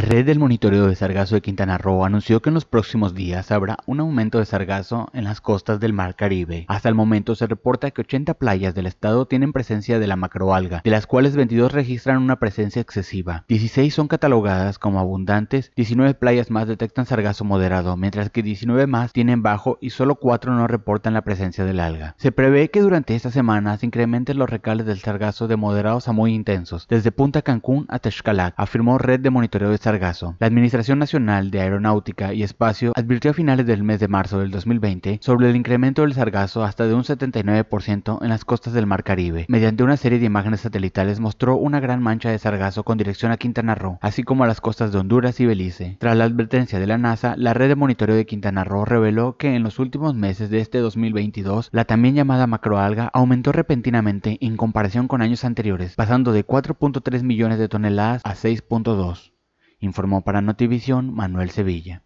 La red del monitoreo de sargazo de Quintana Roo anunció que en los próximos días habrá un aumento de sargazo en las costas del Mar Caribe. Hasta el momento se reporta que 80 playas del estado tienen presencia de la macroalga, de las cuales 22 registran una presencia excesiva. 16 son catalogadas como abundantes, 19 playas más detectan sargazo moderado, mientras que 19 más tienen bajo y solo 4 no reportan la presencia del alga. Se prevé que durante esta semana se incrementen los recales del sargazo de moderados a muy intensos, desde Punta Cancún a Xcalac, afirmó Red de Monitoreo de Sargazo la Administración Nacional de Aeronáutica y Espacio advirtió a finales del mes de marzo del 2020 sobre el incremento del sargazo hasta de un 79% en las costas del Mar Caribe. Mediante una serie de imágenes satelitales mostró una gran mancha de sargazo con dirección a Quintana Roo, así como a las costas de Honduras y Belice. Tras la advertencia de la NASA, la red de monitoreo de Quintana Roo reveló que en los últimos meses de este 2022, la también llamada macroalga aumentó repentinamente en comparación con años anteriores, pasando de 4.3 millones de toneladas a 6.2 informó para Notivisión Manuel Sevilla.